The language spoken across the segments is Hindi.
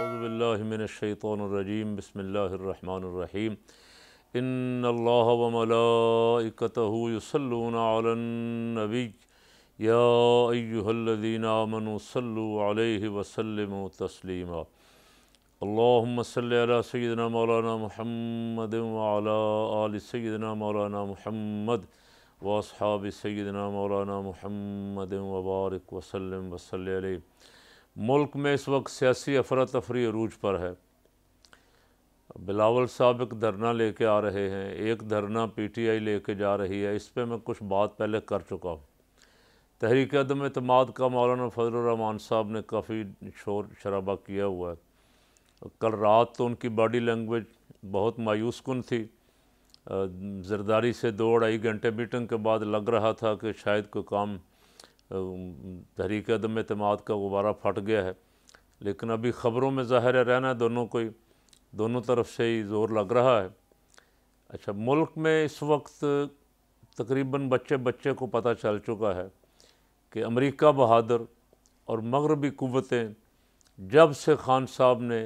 अज़बिल्लिमिनशैतरजीम बसमीम इन अल्लाह वमलाकतहूसलनबी यादीनामनसल्लि वसलम तस्लिमा अल्लाम सल सैदना मौलाना महमद आल सैदना मौलाना महमद वासहाब सैदना मौलाना महमद वबारक वसलम वसल मुल्क में इस वक्त सियासी अफरा तफरी अरूज पर है बिलावल साहब एक धरना लेके आ रहे हैं एक धरना पीटीआई लेके जा रही है इस पर मैं कुछ बात पहले कर चुका हूँ तहरीक अदम अतमाद का मौलाना फजलरहमान साहब ने काफ़ी शोर शराबा किया हुआ है कल रात तो उनकी बॉडी लैंग्वेज बहुत मायूसकुन थी जरदारी से दो अढ़ाई घंटे मीटिंग के बाद लग रहा था कि शायद कोई काम तहरीक अदम अतमाद का गुब्बारा फट गया है लेकिन अभी ख़बरों में ज़ाहिर रहना है दोनों को ही दोनों तरफ से ही ज़ोर लग रहा है अच्छा मुल्क में इस वक्त तकरीबन बच्चे बच्चे को पता चल चुका है कि अमरीका बहादुर और मगरबी क़वतें जब से खान साहब ने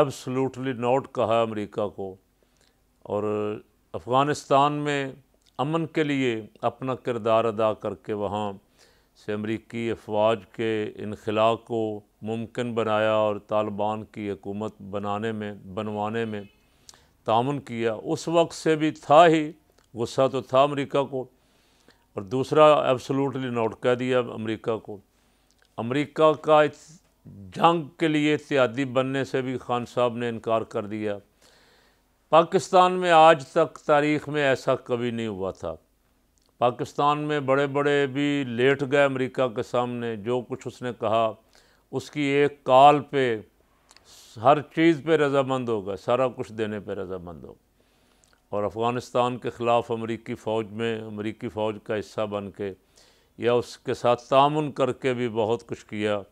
एब्सलूटली नोट कहा अमरीका को और अफ़गानिस्तान में अमन के लिए अपना किरदार अदा करके वहाँ से अमरीकी अफवाज के इनखला को मुमकिन बनाया और तालिबान की हकूमत बनाने में बनवाने में तान किया उस वक्त से भी था ही गुस्सा तो था अमरीका को और दूसरा एब्सोलूटली नोट कह दिया अमरीका को अमरीका का जंग के लिए इतिहादी बनने से भी खान साहब ने इनकार कर दिया पाकिस्तान में आज तक तारीख़ में ऐसा कभी नहीं हुआ था पाकिस्तान में बड़े बड़े भी लेट गए अमेरिका के सामने जो कुछ उसने कहा उसकी एक कॉल पे हर चीज़ पे रजामंद होगा सारा कुछ देने पे रजामंद हो और अफ़गानिस्तान के ख़िलाफ़ अमरीकी फ़ौज में अमरीकी फ़ौज का हिस्सा बन के या उसके साथ तामन करके भी बहुत कुछ किया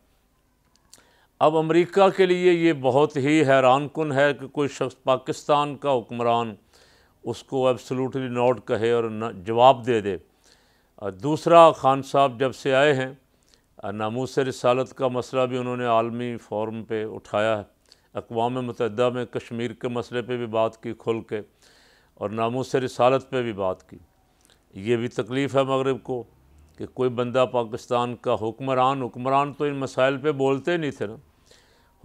अब अमरीका के लिए ये बहुत ही हैरान कन है कि कोई शख्स पाकिस्तान का हुक्मरान उसको एब्सोल्युटली नॉट कहे और जवाब दे दे और दूसरा खान साहब जब से आए हैं नामूस रसालत का मसला भी उन्होंने आलमी फोरम पे उठाया है अकवा मतदा में कश्मीर के मसले पे भी बात की खुल के और नामूस रसालत पे भी बात की ये भी तकलीफ़ है मगरब को कि कोई बंदा पाकिस्तान का हुक्मरान हुक्मरान तो इन मसाइल पे बोलते नहीं थे ना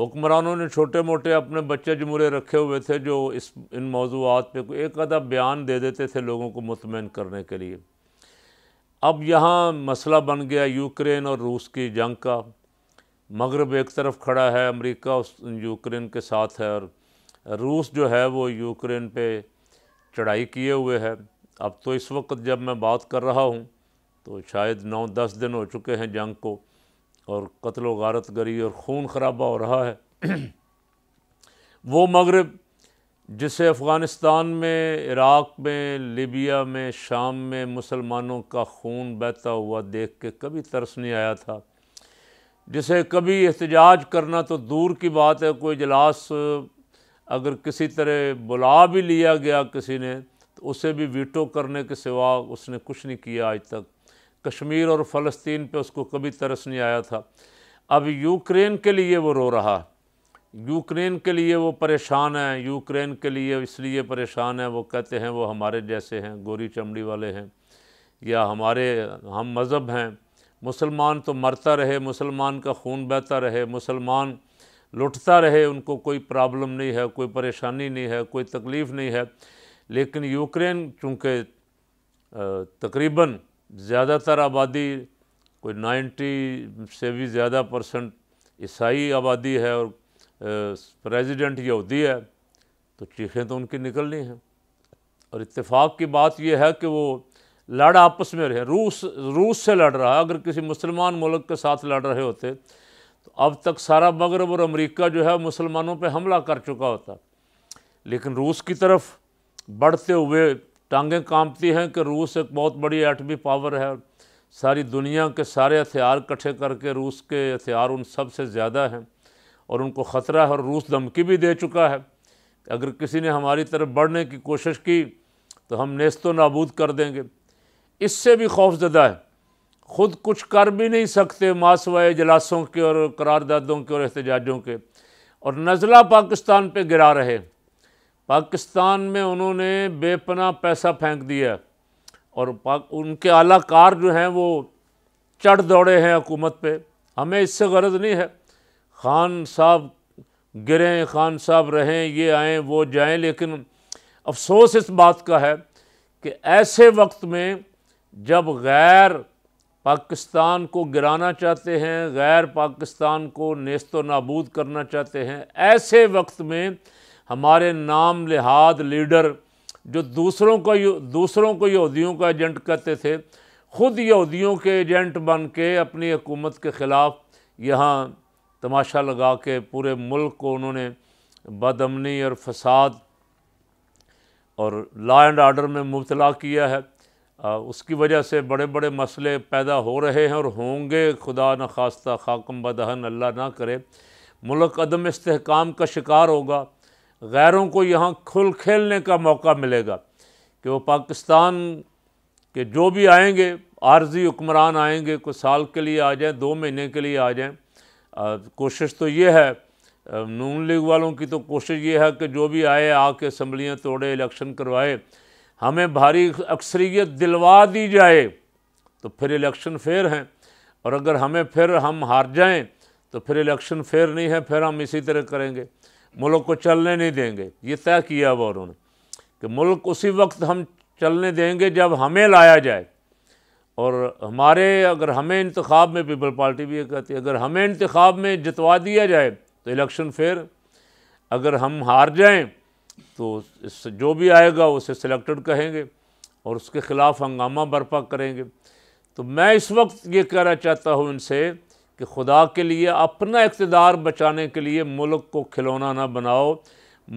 हुक्मरानों ने छोटे मोटे अपने बच्चे जमूरे रखे हुए थे जो इस इन मौजूद पर एक अदा बयान दे देते थे लोगों को मुतमिन करने के लिए अब यहाँ मसला बन गया यूक्रेन और रूस की जंग का मगरब एक तरफ खड़ा है अमेरिका उस यूक्रेन के साथ है और रूस जो है वो यूक्रेन पे चढ़ाई किए हुए है अब तो इस वक्त जब मैं बात कर रहा हूँ तो शायद नौ दस दिन हो चुके हैं जंग को और कत्ल गारत गरी और खून खराबा हो रहा है वो मगरब जिसे अफ़गानिस्तान में इराक़ में लीबिया में शाम में मुसलमानों का खून बहता हुआ देख के कभी तरस नहीं आया था जिसे कभी एहतजाज करना तो दूर की बात है कोई इजलास अगर किसी तरह बुला भी लिया गया किसी ने तो उसे भी वीटो करने के सिवा उसने कुछ नहीं किया आज तक कश्मीर और फ़लस्तीन पे उसको कभी तरस नहीं आया था अब यूक्रेन के लिए वो रो रहा यूक्रेन के लिए वो परेशान है यूक्रेन के लिए इसलिए परेशान है वो कहते हैं वो हमारे जैसे हैं गोरी चमड़ी वाले हैं या हमारे हम मज़हब हैं मुसलमान तो मरता रहे मुसलमान का खून बहता रहे मुसलमान लुटता रहे उनको कोई प्रॉब्लम नहीं है कोई परेशानी नहीं है कोई तकलीफ़ नहीं है लेकिन यूक्रेन चूँकि तकरीबन ज़्यादातर आबादी कोई 90 से भी ज़्यादा परसेंट ईसाई आबादी है और प्रेसिडेंट यहूदी है तो चीखें तो उनकी निकलनी हैं और इत्तेफाक की बात यह है कि वो लड़ आपस में रहे रूस रूस से लड़ रहा है अगर किसी मुसलमान मुल्क के साथ लड़ रहे होते तो अब तक सारा मगरब और अमेरिका जो है मुसलमानों पे हमला कर चुका होता लेकिन रूस की तरफ बढ़ते हुए टांगें कांपती हैं कि रूस एक बहुत बड़ी एटमी पावर है सारी दुनिया के सारे हथियार इकट्ठे करके रूस के हथियार उन सब से ज़्यादा हैं और उनको ख़तरा है और रूस धमकी भी दे चुका है अगर किसी ने हमारी तरफ बढ़ने की कोशिश की तो हम नेस्त नाबूद कर देंगे इससे भी खौफजदा है ख़ुद कुछ कर भी नहीं सकते मासवाए इजलासों के और करारदादों के और एहतजाजों के और नज़ला पाकिस्तान पर गिरा रहे पाकिस्तान में उन्होंने बेपना पैसा फेंक दिया और उनके आलाकार जो हैं वो चढ़ दौड़े हैं हुकूमत पे हमें इससे गर्ज नहीं है खान साहब गिरें खान साहब रहें ये आएँ वो जाएं लेकिन अफसोस इस बात का है कि ऐसे वक्त में जब गैर पाकिस्तान को गिराना चाहते हैं गैर पाकिस्तान को नेस्त नाबूद करना चाहते हैं ऐसे वक्त में हमारे नाम लिहाज लीडर जो दूसरों को दूसरों को यहूदियों का एजेंट कहते थे ख़ुद यहूदियों के एजेंट बन के अपनी हुकूमत के ख़िलाफ़ यहाँ तमाशा लगा के पूरे मुल्क को उन्होंने बदमनी और फसाद और लॉ एंड आर्डर में मुबतला किया है आ, उसकी वजह से बड़े बड़े मसले पैदा हो रहे हैं और होंगे खुदा न खास्ता खाकम बदहन अल्लाह ना करे मुल्क अदम इसकाम का शिकार होगा गैरों को यहाँ खुल खेलने का मौका मिलेगा कि वो पाकिस्तान के जो भी आएंगे आर्जी हुक्मरान आएंगे कुछ साल के लिए आ जाएं दो महीने के लिए आ जाएं कोशिश तो ये है नून लीग वालों की तो कोशिश ये है कि जो भी आए आके असम्बलियाँ तोड़े इलेक्शन करवाए हमें भारी अक्सरियत दिलवा दी जाए तो फिर इलेक्शन फेयर हैं और अगर हमें फिर हम हार जाएं तो फिर इलेक्शन फेयर नहीं है फिर हम इसी तरह करेंगे मुल्क को चलने नहीं देंगे ये तय किया हुआ उन्होंने कि मुल्क उसी वक्त हम चलने देंगे जब हमें लाया जाए और हमारे अगर हमें इंतखब में पीपल पार्टी भी ये कहती है अगर हमें इंतखब में जितवा दिया जाए तो इलेक्शन फेयर अगर हम हार जाएं तो इस जो भी आएगा उसे सिलेक्टेड कहेंगे और उसके ख़िलाफ़ हंगामा बर्पा करेंगे तो मैं इस वक्त ये कहना चाहता हूँ इनसे कि खुदा के लिए अपना इकतदार बचाने के लिए मुल्क को खिलौना ना बनाओ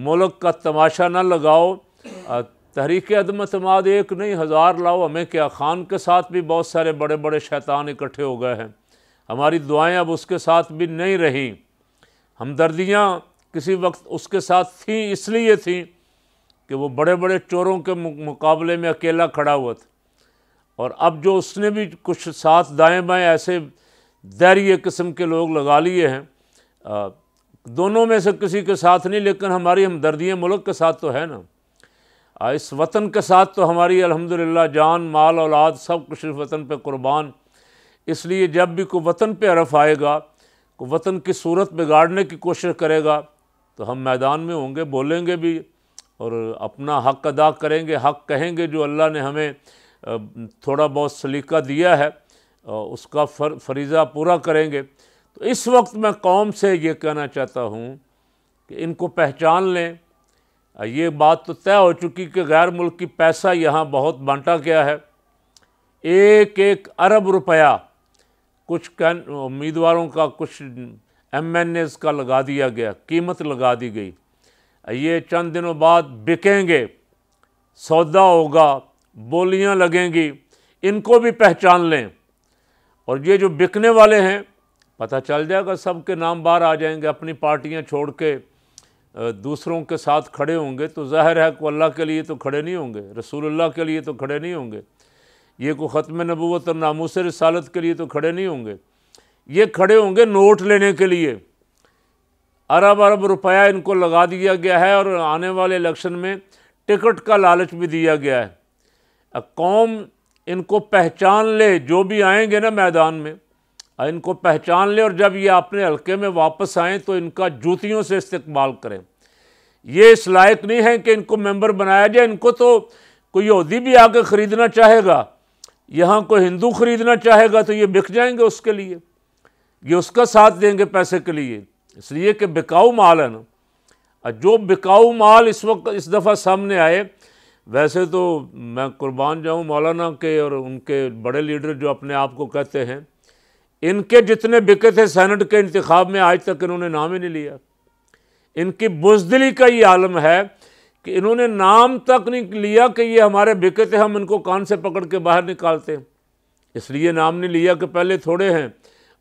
मुल्क का तमाशा ना लगाओ तहरीक अदम अतमाद एक नहीं हज़ार लाओ हमें क्या ख़ान के साथ भी बहुत सारे बड़े बड़े शैतान इकट्ठे हो गए हैं हमारी दुआएं अब उसके साथ भी नहीं रहीं हमदर्दियाँ किसी वक्त उसके साथ थी इसलिए थी कि वो बड़े बड़े चोरों के मुकाबले में अकेला खड़ा हुआ था और अब जो उसने भी कुछ साथ दाएँ बाएँ ऐसे दैरिए किस्म के लोग लगा लिए हैं आ, दोनों में से किसी के साथ नहीं लेकिन हमारी हमदर्दियाँ मुल्क के साथ तो है ना आ, इस वतन के साथ तो हमारी अल्हम्दुलिल्लाह जान माल औलाद सब कुछ इस वतन पे कुर्बान इसलिए जब भी कोई वतन पे अरफ आएगा को वतन की सूरत बिगाड़ने की कोशिश करेगा तो हम मैदान में होंगे बोलेंगे भी और अपना हक अदा करेंगे हक कहेंगे जो अल्लाह ने हमें थोड़ा बहुत सलीका दिया है उसका फर, फरीज़ा पूरा करेंगे तो इस वक्त मैं कौम से ये कहना चाहता हूँ कि इनको पहचान लें ये बात तो तय हो चुकी कि गैर मुल्क की पैसा यहाँ बहुत बांटा गया है एक एक अरब रुपया कुछ उम्मीदवारों का कुछ एम एन एज़ का लगा दिया गया कीमत लगा दी गई ये चंद दिनों बाद बिकेंगे सौदा होगा बोलियाँ लगेंगी इनको भी पहचान लें और ये जो बिकने वाले हैं पता चल जाएगा सब के नाम बाहर आ जाएंगे अपनी पार्टियां छोड़ के दूसरों के साथ खड़े होंगे तो ज़ाहिर है को अल्लाह के लिए तो खड़े नहीं होंगे रसूलुल्लाह के लिए तो खड़े नहीं होंगे ये को ख़त्म नबूत और नामूस रसालत के लिए तो खड़े नहीं होंगे ये खड़े होंगे नोट लेने के लिए अरब अरब रुपया इनको लगा दिया गया है और आने वाले इलेक्शन में टिकट का लालच भी दिया गया है कौम इनको पहचान ले जो भी आएंगे ना मैदान में इनको पहचान ले और जब ये अपने हल्के में वापस आएँ तो इनका जूतियों से इस्तेमाल करें ये इस लायक नहीं है कि इनको मेंबर बनाया जाए इनको तो कोई यहूदी भी आके ख़रीदना चाहेगा यहाँ कोई हिंदू ख़रीदना चाहेगा तो ये बिक जाएंगे उसके लिए ये उसका साथ देंगे पैसे के लिए इसलिए कि बिकाऊ माल है ना जो बिकाऊ माल इस वक्त इस दफ़ा सामने आए वैसे तो मैं कुर्बान जाऊँ मौलाना के और उनके बड़े लीडर जो अपने आप को कहते हैं इनके जितने बिके थे सैनट के इंतखब में आज तक इन्होंने नाम ही नहीं लिया इनकी बुजदली का ये आलम है कि इन्होंने नाम तक नहीं लिया कि ये हमारे बिके थे हम इनको कान से पकड़ के बाहर निकालते इसलिए नाम नहीं लिया कि पहले थोड़े हैं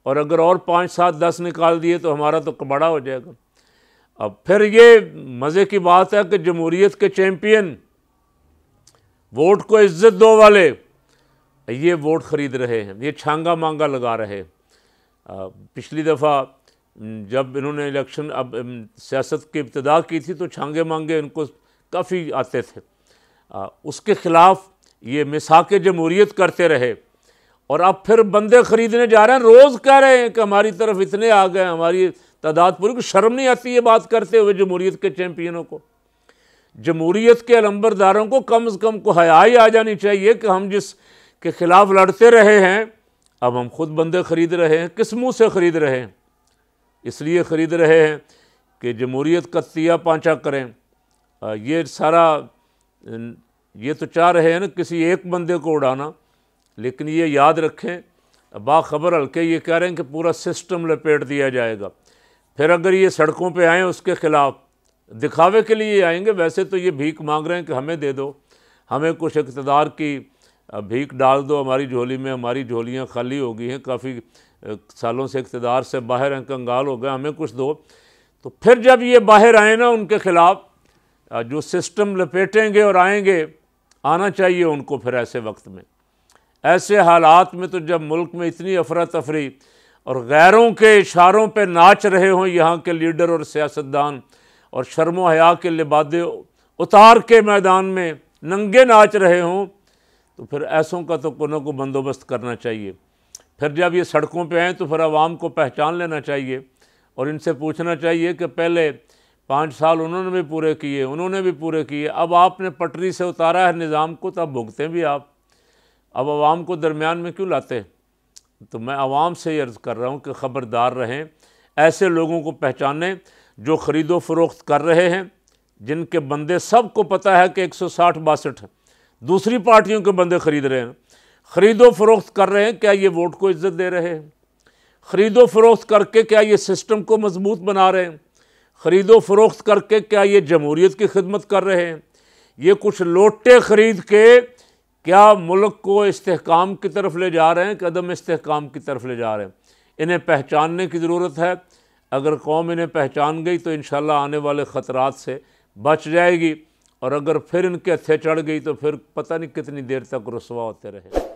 और अगर और पाँच सात दस निकाल दिए तो हमारा तो बड़ा हो जाएगा अब फिर ये मज़े की बात है कि जमहूरीत के चैम्पियन वोट को इज्जत दो वाले ये वोट ख़रीद रहे हैं ये छांगा मांगा लगा रहे आ, पिछली दफ़ा जब इन्होंने इलेक्शन अब सियासत की इब्तदा की थी तो छांगे मांगे इनको काफ़ी आते थे आ, उसके ख़िलाफ़ ये मिसाक जमहूरीत करते रहे और अब फिर बंदे ख़रीदने जा रहे हैं रोज़ कह रहे हैं कि हमारी तरफ इतने आ गए हमारी तादाद पूरी को शर्म नहीं आती ये बात करते हुए जमहूरीत के चैम्पियनों को जमहूरीत के अलम्बरदारों को कम अज़ कम को हया ही आ जानी चाहिए कि हम जिस के ख़िलाफ़ लड़ते रहे हैं अब हम खुद बंदे ख़रीद रहे हैं किस मुँह से ख़रीद रहे हैं इसलिए ख़रीद रहे हैं कि जमहूरीत का तिया पाँचा करें ये सारा ये तो चाह रहे हैं न किसी एक बंदे को उड़ाना लेकिन ये याद रखें बाखबर हल्के ये कह रहे हैं कि पूरा सिस्टम लपेट दिया जाएगा फिर अगर ये सड़कों पे आएँ उसके ख़िलाफ़ दिखावे के लिए आएंगे वैसे तो ये भीख मांग रहे हैं कि हमें दे दो हमें कुछ इकतदार की भीख डाल दो हमारी झोली में हमारी झोलियाँ खाली हो गई हैं काफ़ी सालों से इकतदार से बाहर हैं कंगाल हो गए हमें कुछ दो तो फिर जब ये बाहर आए ना उनके ख़िलाफ़ जो सिस्टम लपेटेंगे और आएंगे आना चाहिए उनको फिर ऐसे वक्त में ऐसे हालात में तो जब मुल्क में इतनी अफरा तफरी और गैरों के इशारों पर नाच रहे हों यहाँ के लीडर और सियासतदान और शर्म हया के लिबादे उतार के मैदान में नंगे नाच रहे हों तो फिर ऐसों का तो कोनों को बंदोबस्त करना चाहिए फिर जब ये सड़कों पे आएँ तो फिर आवाम को पहचान लेना चाहिए और इनसे पूछना चाहिए कि पहले पाँच साल उन्होंने भी पूरे किए उन्होंने भी पूरे किए अब आपने पटरी से उतारा है निज़ाम को तब तो भुगतें भी आप अब आवाम को दरमियान में क्यों लाते तो मैं आवाम से ये अर्ज़ कर रहा हूँ कि ख़बरदार रहें ऐसे लोगों को पहचानें जो ख़रीदो फरोख्त कर रहे हैं जिनके बंदे सबको पता है कि एक सौ साठ बासठ दूसरी पार्टियों के बंदे ख़रीद रहे हैं ख़रीदो फरोख्त कर रहे हैं क्या ये वोट को इज़्ज़त दे रहे हैं ख़रीदो फरोख्त करके क्या ये सिस्टम को मजबूत बना रहे हैं ख़रीदो फरोख्त करके क्या ये जमहूरीत की खिदमत कर रहे हैं ये कुछ लोटे ख़रीद के क्या मुल्क को इसकाम की तरफ ले जा रहे हैं कदम इसकाम की तरफ ले जा रहे हैं इन्हें पहचानने की ज़रूरत है अगर कौम इन्हें पहचान गई तो इन आने वाले ख़तरात से बच जाएगी और अगर फिर इनके हथे चढ़ गई तो फिर पता नहीं कितनी देर तक रसवा होते रहे